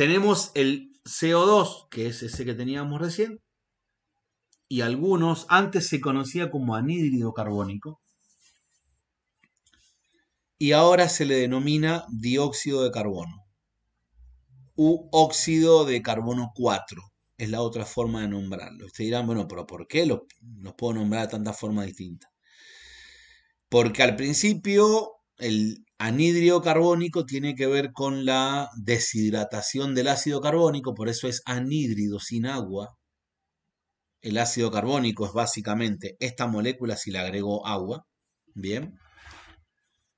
Tenemos el CO2, que es ese que teníamos recién, y algunos, antes se conocía como anhídrido carbónico, y ahora se le denomina dióxido de carbono, u óxido de carbono 4, es la otra forma de nombrarlo. Ustedes dirán, bueno, pero ¿por qué los, puedo nombrar de tantas formas distintas? Porque al principio el anhídrido carbónico tiene que ver con la deshidratación del ácido carbónico, por eso es anhídrido sin agua. El ácido carbónico es básicamente esta molécula si le agregó agua. Bien.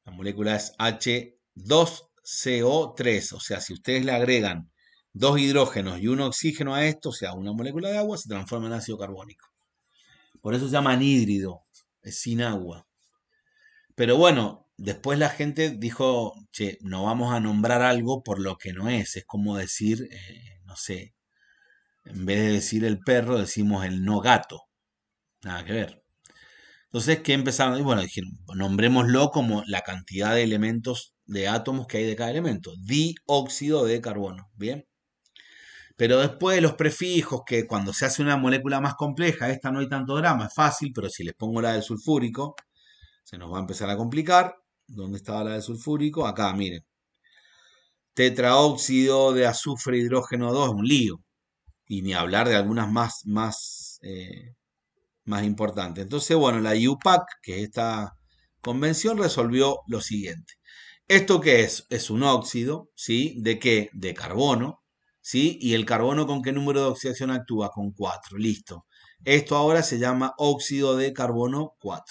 La molécula es H2CO3, o sea, si ustedes le agregan dos hidrógenos y un oxígeno a esto, o sea, una molécula de agua, se transforma en ácido carbónico. Por eso se llama anhídrido, es sin agua. Pero bueno, después la gente dijo, che, no vamos a nombrar algo por lo que no es. Es como decir, eh, no sé, en vez de decir el perro, decimos el no gato. Nada que ver. Entonces, ¿qué empezaron? Y bueno, dijeron, nombrémoslo como la cantidad de elementos, de átomos que hay de cada elemento. Dióxido de carbono. Bien. Pero después los prefijos, que cuando se hace una molécula más compleja, esta no hay tanto drama, es fácil, pero si les pongo la del sulfúrico, se nos va a empezar a complicar. ¿Dónde estaba la de sulfúrico? Acá, miren. Tetraóxido de azufre hidrógeno 2 un lío. Y ni hablar de algunas más, más, eh, más importantes. Entonces, bueno, la IUPAC, que es esta convención, resolvió lo siguiente. ¿Esto qué es? Es un óxido, ¿sí? ¿De qué? De carbono, ¿sí? ¿Y el carbono con qué número de oxidación actúa? Con 4, listo. Esto ahora se llama óxido de carbono 4.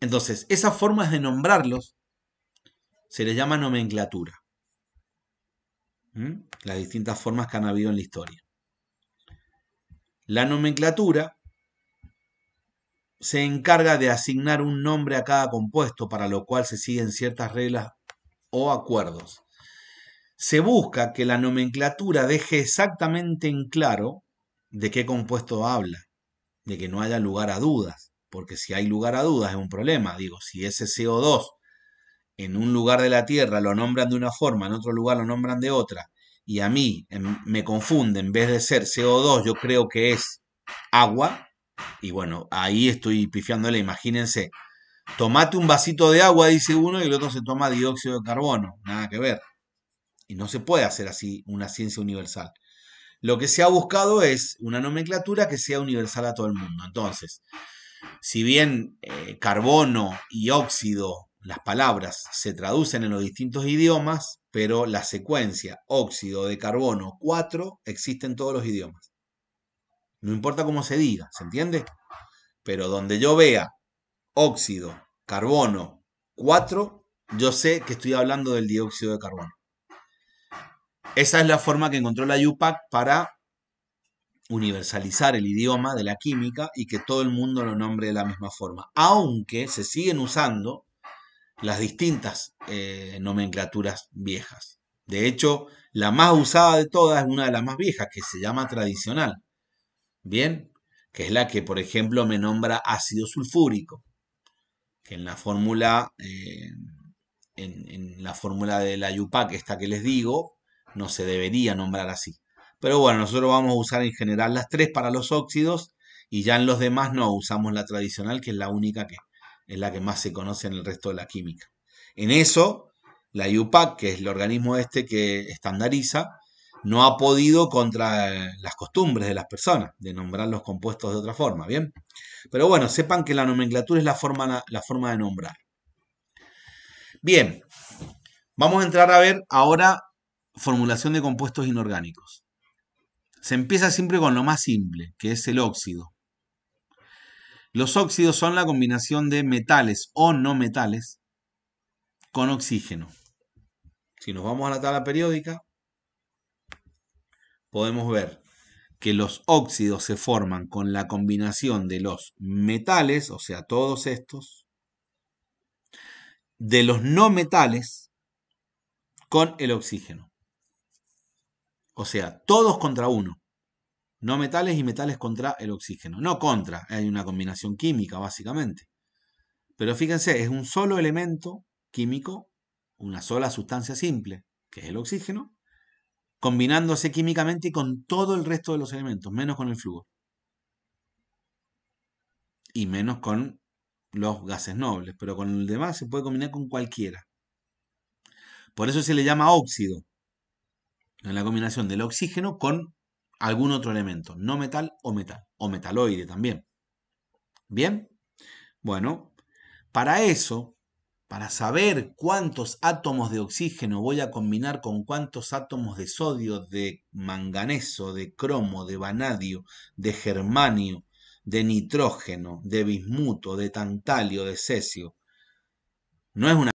Entonces, esas formas de nombrarlos se les llama nomenclatura. ¿Mm? Las distintas formas que han habido en la historia. La nomenclatura se encarga de asignar un nombre a cada compuesto, para lo cual se siguen ciertas reglas o acuerdos. Se busca que la nomenclatura deje exactamente en claro de qué compuesto habla, de que no haya lugar a dudas porque si hay lugar a dudas es un problema. Digo, si ese CO2 en un lugar de la Tierra lo nombran de una forma, en otro lugar lo nombran de otra, y a mí em, me confunde, en vez de ser CO2 yo creo que es agua, y bueno, ahí estoy pifiándole, imagínense, tomate un vasito de agua, dice uno, y el otro se toma dióxido de carbono, nada que ver. Y no se puede hacer así una ciencia universal. Lo que se ha buscado es una nomenclatura que sea universal a todo el mundo. Entonces, si bien eh, carbono y óxido, las palabras se traducen en los distintos idiomas, pero la secuencia óxido de carbono 4 existe en todos los idiomas. No importa cómo se diga, ¿se entiende? Pero donde yo vea óxido, carbono 4, yo sé que estoy hablando del dióxido de carbono. Esa es la forma que encontró la UPAC para universalizar el idioma de la química y que todo el mundo lo nombre de la misma forma, aunque se siguen usando las distintas eh, nomenclaturas viejas. De hecho, la más usada de todas es una de las más viejas, que se llama tradicional. Bien, que es la que, por ejemplo, me nombra ácido sulfúrico, que en la fórmula, eh, en, la fórmula de la YUPAC, esta que les digo, no se debería nombrar así. Pero bueno, nosotros vamos a usar en general las tres para los óxidos y ya en los demás no usamos la tradicional, que es la única que es la que más se conoce en el resto de la química. En eso, la IUPAC, que es el organismo este que estandariza, no ha podido contra las costumbres de las personas de nombrar los compuestos de otra forma, ¿bien? Pero bueno, sepan que la nomenclatura es la forma, la forma de nombrar. Bien, vamos a entrar a ver ahora formulación de compuestos inorgánicos se empieza siempre con lo más simple, que es el óxido. Los óxidos son la combinación de metales o no metales con oxígeno. Si nos vamos a la tabla periódica, podemos ver que los óxidos se forman con la combinación de los metales, o sea, todos estos, de los no metales con el oxígeno. O sea, todos contra uno. No metales y metales contra el oxígeno. No contra, eh, hay una combinación química básicamente. Pero fíjense, es un solo elemento químico, una sola sustancia simple, que es el oxígeno, combinándose químicamente con todo el resto de los elementos, menos con el flúor. Y menos con los gases nobles, pero con el demás se puede combinar con cualquiera. Por eso se le llama óxido, en la combinación del oxígeno con algún otro elemento, no metal o metal, o metaloide también. ¿Bien? Bueno, para eso, para saber cuántos átomos de oxígeno voy a combinar con cuántos átomos de sodio, de manganeso, de cromo, de vanadio, de germanio, de nitrógeno, de bismuto, de tantalio, de cesio, no es una